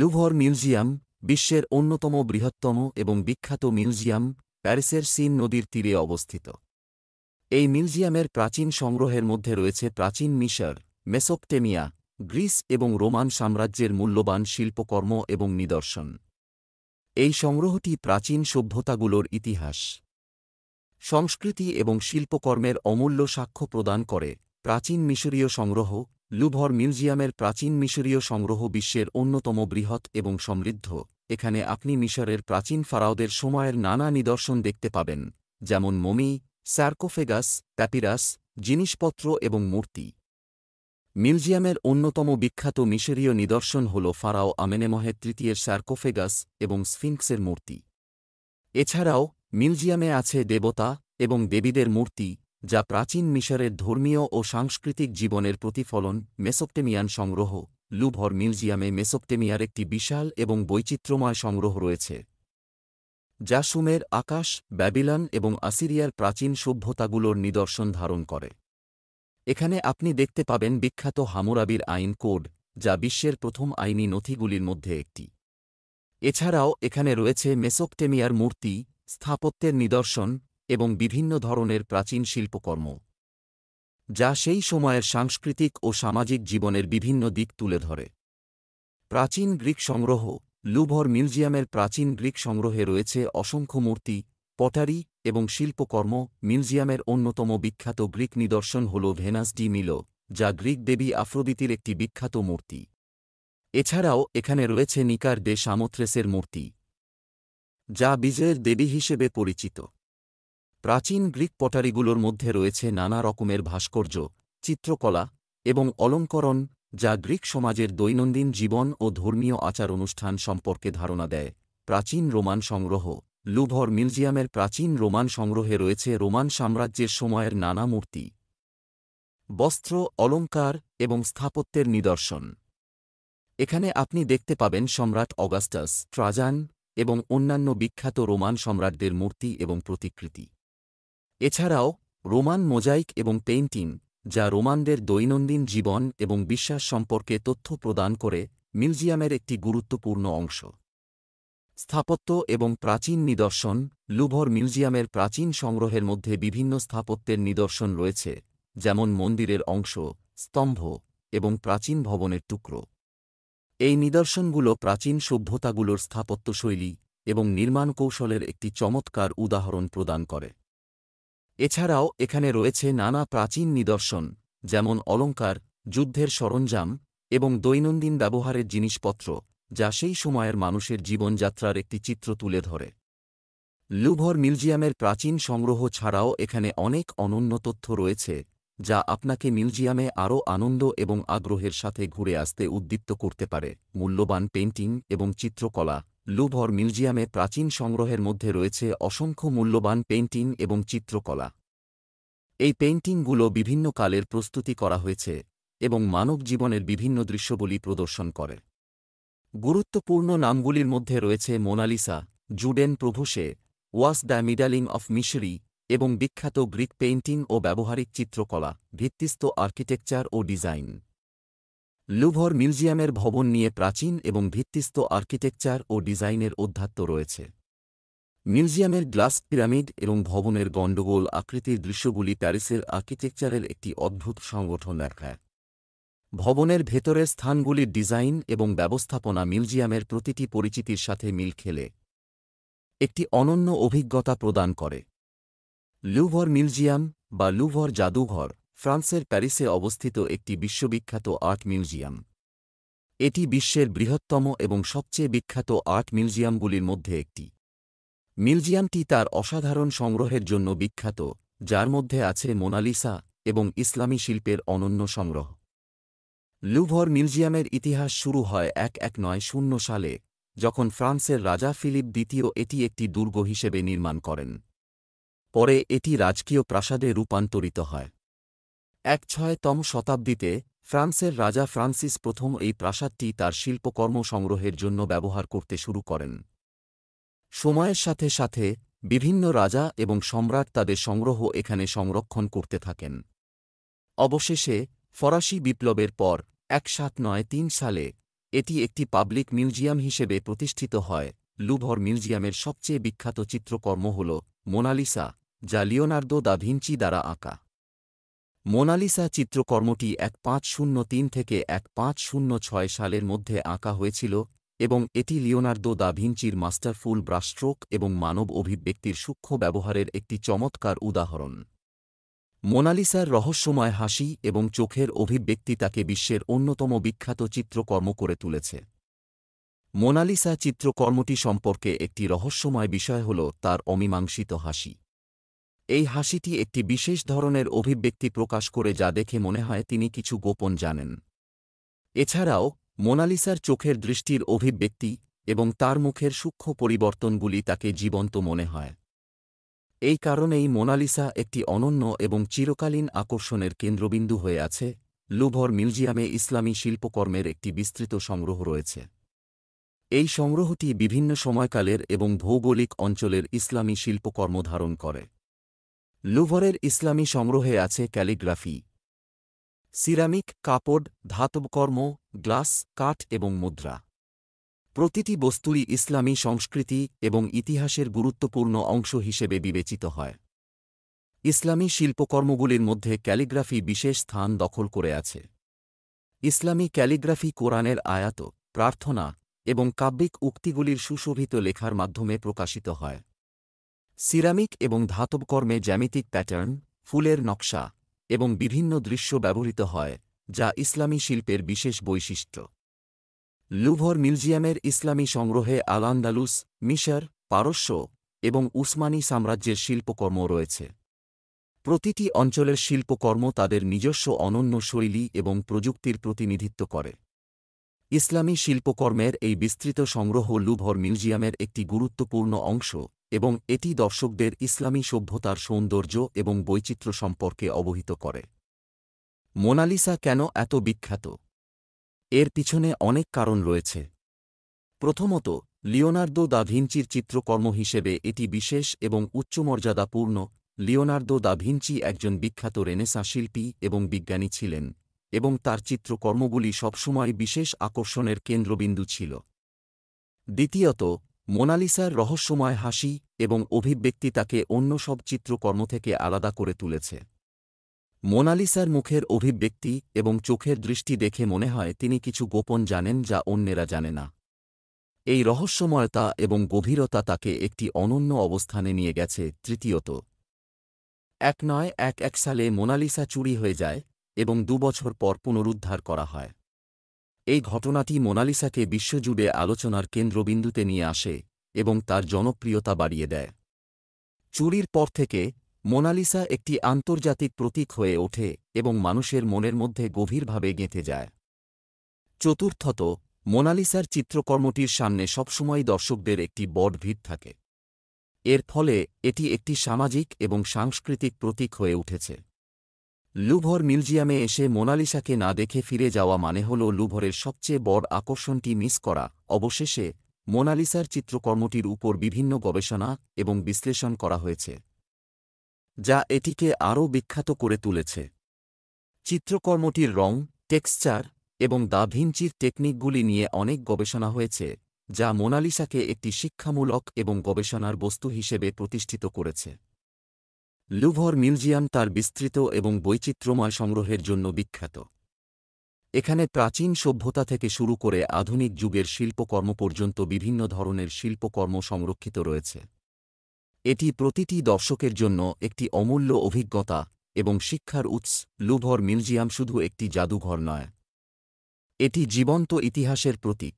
Louvre museum বিশ্বের অন্যতম বৃহত্তম এবং বিখ্যাত মিউজিয়াম প্যারিসের সিন নদীর তীরে অবস্থিত এই মিউজিয়ামের প্রাচীন সংগ্রহের মধ্যে রয়েছে প্রাচীন মিশর মেসোপটেমিয়া গ্রিস এবং রোমান সাম্রাজ্যের মূল্যবান শিল্পকর্ম এবং নিদর্শন এই সংগ্রহটি প্রাচীন সভ্যতাগুলোর ইতিহাস সংস্কৃতি এবং শিল্পকর্মের অমূল্য সাক্ষ্য প্রদান করে প্রাচীন মিশরীয় সংগ্রহ লুভর মিউজিয়ামের প্রাচীন মিশরীয় সংগ্রহ বিশ্বের অন্যতম বৃহৎ এবং সমৃদ্ধ এখানে আপনি মিশরের প্রাচীন ফারাওদের সময়ের নানা নিদর্শন দেখতে পাবেন যেমন মমি স্যার্কোফেগাস প্যাপিরাস জিনিসপত্র এবং মূর্তি মিউজিয়ামের অন্যতম বিখ্যাত মিশরীয় নিদর্শন হল ফারাও আমেনেমহের তৃতীয়ের স্যার্কোফেগাস এবং স্ফিংক্সের মূর্তি এছাড়াও মিউজিয়ামে আছে দেবতা এবং দেবীদের মূর্তি যা প্রাচীন মিশরের ধর্মীয় ও সাংস্কৃতিক জীবনের প্রতিফলন মেসোপটেমিয়ান সংগ্রহ লুভর মিউজিয়ামে মেসোপটেমিয়ার একটি বিশাল এবং বৈচিত্র্যময় সংগ্রহ রয়েছে যা সুমের আকাশ ব্যাবিলন এবং আসিরিয়ার প্রাচীন সভ্যতাগুলোর নিদর্শন ধারণ করে এখানে আপনি দেখতে পাবেন বিখ্যাত হামুরাবির আইন কোড যা বিশ্বের প্রথম আইনি নথিগুলির মধ্যে একটি এছাড়াও এখানে রয়েছে মেসোপটেমিয়ার মূর্তি স্থাপত্যের নিদর্শন এবং বিভিন্ন ধরনের প্রাচীন শিল্পকর্ম যা সেই সময়ের সাংস্কৃতিক ও সামাজিক জীবনের বিভিন্ন দিক তুলে ধরে প্রাচীন গ্রিক সংগ্রহ লুভর মিউজিয়ামের প্রাচীন গ্রিক সংগ্রহে রয়েছে অসংখ্য মূর্তি পটারি এবং শিল্পকর্ম মিউজিয়ামের অন্যতম বিখ্যাত গ্রিক নিদর্শন হল ভেনাস ডি মিলো যা গ্রিক দেবী আফ্রোদিতির একটি বিখ্যাত মূর্তি এছাড়াও এখানে রয়েছে নিকার দে সামোথ্রেসের মূর্তি যা বিজয়ের দেবী হিসেবে পরিচিত প্রাচীন গ্রিক পটারিগুলোর মধ্যে রয়েছে নানা রকমের ভাস্কর্য চিত্রকলা এবং অলঙ্করণ যা গ্রিক সমাজের দৈনন্দিন জীবন ও ধর্মীয় আচার অনুষ্ঠান সম্পর্কে ধারণা দেয় প্রাচীন রোমান সংগ্রহ লুভর মিউজিয়ামের প্রাচীন রোমান সংগ্রহে রয়েছে রোমান সাম্রাজ্যের সময়ের নানা মূর্তি বস্ত্র অলঙ্কার এবং স্থাপত্যের নিদর্শন এখানে আপনি দেখতে পাবেন সম্রাট অগাস্টাস ট্রাজান এবং অন্যান্য বিখ্যাত রোমান সম্রাটদের মূর্তি এবং প্রতিকৃতি এছাড়াও রোমান মোজাইক এবং পেইন্টিং যা রোমানদের দৈনন্দিন জীবন এবং বিশ্বাস সম্পর্কে তথ্য প্রদান করে মিউজিয়ামের একটি গুরুত্বপূর্ণ অংশ স্থাপত্য এবং প্রাচীন নিদর্শন লুভর মিউজিয়ামের প্রাচীন সংগ্রহের মধ্যে বিভিন্ন স্থাপত্যের নিদর্শন রয়েছে যেমন মন্দিরের অংশ স্তম্ভ এবং প্রাচীন ভবনের টুকরো এই নিদর্শনগুলো প্রাচীন সভ্যতাগুলোর স্থাপত্যশৈলী এবং নির্মাণ কৌশলের একটি চমৎকার উদাহরণ প্রদান করে এছাড়াও এখানে রয়েছে নানা প্রাচীন নিদর্শন যেমন অলঙ্কার যুদ্ধের সরঞ্জাম এবং দৈনন্দিন ব্যবহারের জিনিসপত্র যা সেই সময়ের মানুষের জীবনযাত্রার একটি চিত্র তুলে ধরে লুভর মিউজিয়ামের প্রাচীন সংগ্রহ ছাড়াও এখানে অনেক অনন্য তথ্য রয়েছে যা আপনাকে মিউজিয়ামে আরও আনন্দ এবং আগ্রহের সাথে ঘুরে আসতে উদ্দীপ্ত করতে পারে মূল্যবান পেন্টিং এবং চিত্রকলা লুভর মিউজিয়ামে প্রাচীন সংগ্রহের মধ্যে রয়েছে অসংখ্য মূল্যবান পেন্টিং এবং চিত্রকলা এই পেইন্টিংগুলো বিভিন্ন কালের প্রস্তুতি করা হয়েছে এবং মানব জীবনের বিভিন্ন দৃশ্যগুলি প্রদর্শন করে গুরুত্বপূর্ণ নামগুলির মধ্যে রয়েছে মোনালিসা জুডেন প্রভুষে ওয়াস দ্য মিডালিং অফ মিশরি এবং বিখ্যাত গ্রিক পেইন্টিং ও ব্যবহারিক চিত্রকলা ভিত্তিস্থ আর্কিটেকচার ও ডিজাইন লুভর মিউজিয়ামের ভবন নিয়ে প্রাচীন এবং ভিত্তিস্থ আর্কিটেকচার ও ডিজাইনের অধ্যাত্ম রয়েছে মিউজিয়ামের গ্লাস পিরামিড এবং ভবনের গণ্ডগোল আকৃতির দৃশ্যগুলি প্যারিসের আর্কিটেকচারের একটি অদ্ভুত সংগঠন দেখায় ভবনের ভেতরের স্থানগুলির ডিজাইন এবং ব্যবস্থাপনা মিউজিয়ামের প্রতিটি পরিচিতির সাথে মিল খেলে একটি অনন্য অভিজ্ঞতা প্রদান করে লুভর মিউজিয়াম বা লুভর জাদুঘর ফ্রান্সের প্যারিসে অবস্থিত একটি বিশ্ববিখ্যাত আর্ট মিউজিয়াম এটি বিশ্বের বৃহত্তম এবং সবচেয়ে বিখ্যাত আর্ট মিউজিয়ামগুলির মধ্যে একটি মিউজিয়ামটি তার অসাধারণ সংগ্রহের জন্য বিখ্যাত যার মধ্যে আছে মোনালিসা এবং ইসলামী শিল্পের অনন্য সংগ্রহ লুভর মিউজিয়ামের ইতিহাস শুরু হয় এক এক নয় শূন্য সালে যখন ফ্রান্সের রাজা ফিলিপ দ্বিতীয় এটি একটি দুর্গ হিসেবে নির্মাণ করেন পরে এটি রাজকীয় প্রাসাদে রূপান্তরিত হয় এক ছয়তম শতাব্দীতে ফ্রান্সের রাজা ফ্রান্সিস প্রথম এই প্রাসাদটি তার শিল্পকর্ম সংগ্রহের জন্য ব্যবহার করতে শুরু করেন সময়ের সাথে সাথে বিভিন্ন রাজা এবং সম্রাট তাদের সংগ্রহ এখানে সংরক্ষণ করতে থাকেন অবশেষে ফরাসি বিপ্লবের পর এক সাত নয় তিন সালে এটি একটি পাবলিক মিউজিয়াম হিসেবে প্রতিষ্ঠিত হয় লুভর মিউজিয়ামের সবচেয়ে বিখ্যাত চিত্রকর্ম হল মোনালিসা যা লিওনার্দো দা ভিঞ্চি দ্বারা আঁকা মোনালিসা চিত্রকর্মটি এক পাঁচ শূন্য তিন থেকে এক পাঁচ শূন্য ছয় সালের মধ্যে আঁকা হয়েছিল এবং এটি লিওনার্দো দা ভিঞ্চির মাস্টারফুল ব্রাস্ট্রোক এবং মানব অভিব্যক্তির সূক্ষ্ম ব্যবহারের একটি চমৎকার উদাহরণ মোনালিসার রহস্যময় হাসি এবং চোখের অভিব্যক্তি তাকে বিশ্বের অন্যতম বিখ্যাত চিত্রকর্ম করে তুলেছে মোনালিসা চিত্রকর্মটি সম্পর্কে একটি রহস্যময় বিষয় হল তার অমীমাংসিত হাসি এই হাসিটি একটি বিশেষ ধরনের অভিব্যক্তি প্রকাশ করে যা দেখে মনে হয় তিনি কিছু গোপন জানেন এছাড়াও মোনালিসার চোখের দৃষ্টির অভিব্যক্তি এবং তার মুখের সূক্ষ্ম পরিবর্তনগুলি তাকে জীবন্ত মনে হয় এই কারণেই মোনালিসা একটি অনন্য এবং চিরকালীন আকর্ষণের কেন্দ্রবিন্দু হয়ে আছে লুভর মিউজিয়ামে ইসলামী শিল্পকর্মের একটি বিস্তৃত সংগ্রহ রয়েছে এই সংগ্রহটি বিভিন্ন সময়কালের এবং ভৌগোলিক অঞ্চলের ইসলামী শিল্পকর্ম ধারণ করে লুভরের ইসলামী সংগ্রহে আছে ক্যালিগ্রাফি সিরামিক কাপড় ধাতবকর্ম গ্লাস কাঠ এবং মুদ্রা প্রতিটি বস্তুই ইসলামী সংস্কৃতি এবং ইতিহাসের গুরুত্বপূর্ণ অংশ হিসেবে বিবেচিত হয় ইসলামী শিল্পকর্মগুলির মধ্যে ক্যালিগ্রাফি বিশেষ স্থান দখল করে আছে ইসলামী ক্যালিগ্রাফি কোরআনের আয়াত প্রার্থনা এবং কাব্যিক উক্তিগুলির সুশোভিত লেখার মাধ্যমে প্রকাশিত হয় সিরামিক এবং ধাতব কর্মে জ্যামিতিক প্যাটার্ন ফুলের নকশা এবং বিভিন্ন দৃশ্য ব্যবহৃত হয় যা ইসলামী শিল্পের বিশেষ বৈশিষ্ট্য লুভর মিউজিয়ামের ইসলামী সংগ্রহে আলান্দালুস মিশর পারস্য এবং উসমানী সাম্রাজ্যের শিল্পকর্ম রয়েছে প্রতিটি অঞ্চলের শিল্পকর্ম তাদের নিজস্ব অনন্য শৈলী এবং প্রযুক্তির প্রতিনিধিত্ব করে ইসলামী শিল্পকর্মের এই বিস্তৃত সংগ্রহ লুভর মিউজিয়ামের একটি গুরুত্বপূর্ণ অংশ এবং এটি দর্শকদের ইসলামী সভ্যতার সৌন্দর্য এবং বৈচিত্র্য সম্পর্কে অবহিত করে মোনালিসা কেন এত বিখ্যাত এর পিছনে অনেক কারণ রয়েছে প্রথমত লিওনার্দো দা ভিঞ্চির চিত্রকর্ম হিসেবে এটি বিশেষ এবং উচ্চমর্যাদাপূর্ণ লিওনার্দো দা ভিঞ্চি একজন বিখ্যাত রেনেসা শিল্পী এবং বিজ্ঞানী ছিলেন এবং তার চিত্রকর্মগুলি সবসময় বিশেষ আকর্ষণের কেন্দ্রবিন্দু ছিল দ্বিতীয়ত মোনালিসার রহস্যময় হাসি এবং অভিব্যক্তি তাকে অন্য সব চিত্রকর্ম থেকে আলাদা করে তুলেছে মোনালিসার মুখের অভিব্যক্তি এবং চোখের দৃষ্টি দেখে মনে হয় তিনি কিছু গোপন জানেন যা অন্যেরা জানে না এই রহস্যময়তা এবং গভীরতা তাকে একটি অনন্য অবস্থানে নিয়ে গেছে তৃতীয়ত এক নয় এক এক সালে মোনালিসা চুরি হয়ে যায় এবং দুবছর পর পুনরুদ্ধার করা হয় এই ঘটনাটি মোনালিসাকে বিশ্বজুড়ে আলোচনার কেন্দ্রবিন্দুতে নিয়ে আসে এবং তার জনপ্রিয়তা বাড়িয়ে দেয় চুরির পর থেকে মোনালিসা একটি আন্তর্জাতিক প্রতীক হয়ে ওঠে এবং মানুষের মনের মধ্যে গভীরভাবে গেঁথে যায় চতুর্থত মোনালিসার চিত্রকর্মটির সামনে সবসময় দর্শকদের একটি বড় ভিড় থাকে এর ফলে এটি একটি সামাজিক এবং সাংস্কৃতিক প্রতীক হয়ে উঠেছে লুভর মিউজিয়ামে এসে মোনালিসাকে না দেখে ফিরে যাওয়া মানে হল লুভরের সবচেয়ে বড় আকর্ষণটি মিস করা অবশেষে মোনালিসার চিত্রকর্মটির উপর বিভিন্ন গবেষণা এবং বিশ্লেষণ করা হয়েছে যা এটিকে আরও বিখ্যাত করে তুলেছে চিত্রকর্মটির রং টেক্সচার এবং দাভিনচির টেকনিকগুলি নিয়ে অনেক গবেষণা হয়েছে যা মোনালিসাকে একটি শিক্ষামূলক এবং গবেষণার বস্তু হিসেবে প্রতিষ্ঠিত করেছে লুভর মিউজিয়াম তার বিস্তৃত এবং বৈচিত্র্যময় সংগ্রহের জন্য বিখ্যাত এখানে প্রাচীন সভ্যতা থেকে শুরু করে আধুনিক যুগের শিল্পকর্ম পর্যন্ত বিভিন্ন ধরনের শিল্পকর্ম সংরক্ষিত রয়েছে এটি প্রতিটি দর্শকের জন্য একটি অমূল্য অভিজ্ঞতা এবং শিক্ষার উৎস লুভর মিউজিয়াম শুধু একটি জাদুঘর নয় এটি জীবন্ত ইতিহাসের প্রতীক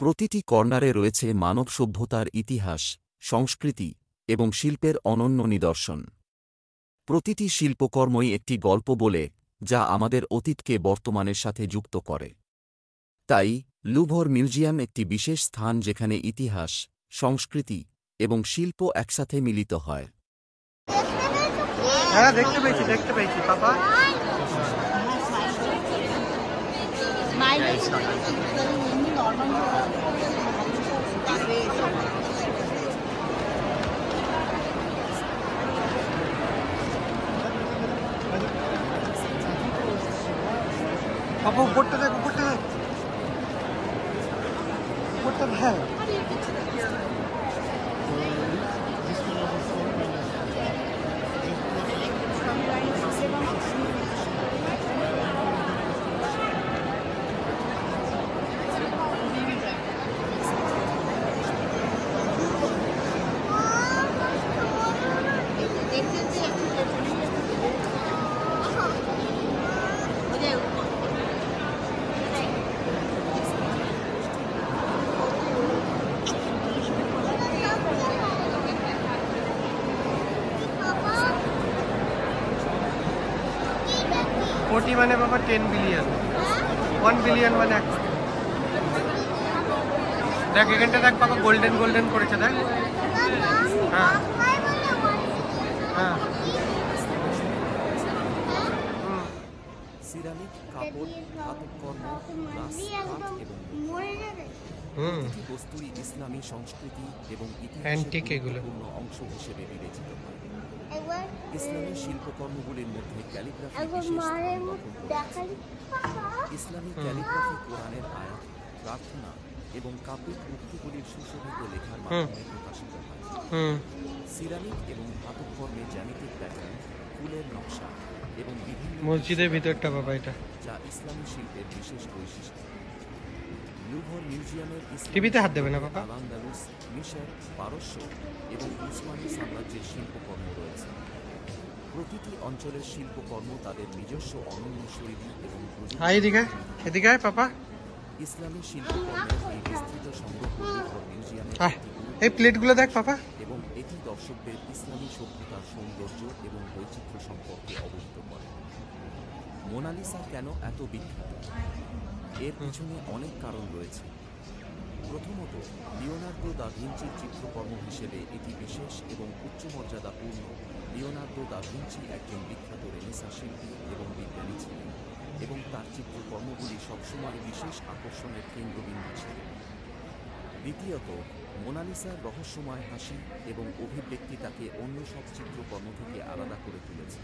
প্রতিটি কর্নারে রয়েছে মানব সভ্যতার ইতিহাস সংস্কৃতি এবং শিল্পের অনন্য নিদর্শন প্রতিটি শিল্পকর্মই একটি গল্প বলে যা আমাদের অতীতকে বর্তমানের সাথে যুক্ত করে তাই লুভর মিউজিয়াম একটি বিশেষ স্থান যেখানে ইতিহাস সংস্কৃতি এবং শিল্প একসাথে মিলিত হয় হ্যাঁ দেখতে পেয়েছি দেখতে পেয়েছি अब वो बुट देखो बुट देखो बुट तो ফিফটি মানে বাবা টেন বিলিয়ন ওয়ান বিলিয়ন মানে এক দেখ এখানটা দেখ বাবা গোল্ডেন গোল্ডেন করেছে দেখ হ্যাঁ হ্যাঁ কাপড় এবং ইসলামী সংস্কৃতি এবং অংশ হিসেবে বিবেচিত হয় ইসলামী শিল্পকর্মগুলির মধ্যে ক্যালিগ্রাফি ইসলামী ক্যালিগ্রাফি কোরআনের আয়াত প্রার্থনা এবং কাব্যিক মুক্তিগুলির সুশোভিত লেখার মাধ্যমে প্রকাশিত হয় সিরামিক এবং ধাতব কর্মে জ্যামিতিক প্যাটার্ন ফুলের নকশা এবং বিভিন্ন মসজিদের ভিতরটা বাবা এটা যা ইসলামী শিল্পের বিশেষ বৈশিষ্ট্য লুভর মিউজিয়ামের টিভিতে হাত দেবে না বাবা আলান্দালুস মিশর পারস্য এবং উসমানী সাম্রাজ্যের শিল্পকর্ম রয়েছে প্রতিটি অঞ্চলের শিল্পকর্ম তাদের নিজস্ব অনন্য শৈলী এবং হ্যাঁ, এদিকে এদিকে পাপা ইসলামী শিল্পকর্মের বিস্তৃত সংগ্রহ লুভর মিউজিয়ামে এই প্লেটগুলো দেখ পাপা এবং এটি দর্শকদের ইসলামী সভ্যতার সৌন্দর্য এবং বৈচিত্র্য সম্পর্কে অবহিত করে মোনালিসা কেন এত বিখ্যাত এর পিছনে অনেক কারণ রয়েছে প্রথমত লিওনার্দো দা ভিঞ্চির চিত্রকর্ম হিসেবে এটি বিশেষ এবং উচ্চ মর্যাদাপূর্ণ লিওনার্দো দা ভিঞ্চি একজন বিখ্যাত রেনেসা শিল্পী এবং বিজ্ঞানী ছিলেন এবং তার চিত্রকর্মগুলি সবসময় বিশেষ আকর্ষণের কেন্দ্রবিন্দু ছিল দ্বিতীয়ত মোনালিসার রহস্যময় হাসি এবং অভিব্যক্তি তাকে অন্য সব চিত্রকর্ম থেকে আলাদা করে তুলেছে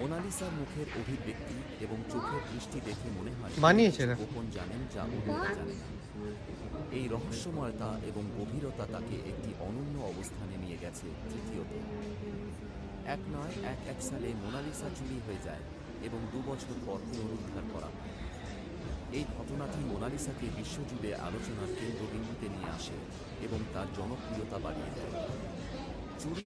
মোনালিসার মুখের অভিব্যক্তি এবং চোখের দৃষ্টি দেখে মনে হয় মানিয়েছে গোপন জানেন যা অন্যরা এই রহস্যময়তা এবং গভীরতা তাকে একটি অনন্য অবস্থানে নিয়ে গেছে তৃতীয়ত এক নয় এক এক সালে মোনালিসা চুরি হয়ে যায় এবং দু বছর পর পুনরুদ্ধার করা এই ঘটনাটি মোনালিসাকে বিশ্বজুড়ে আলোচনার কেন্দ্রবিন্দুতে নিয়ে আসে এবং তার জনপ্রিয়তা বাড়িয়ে দেয়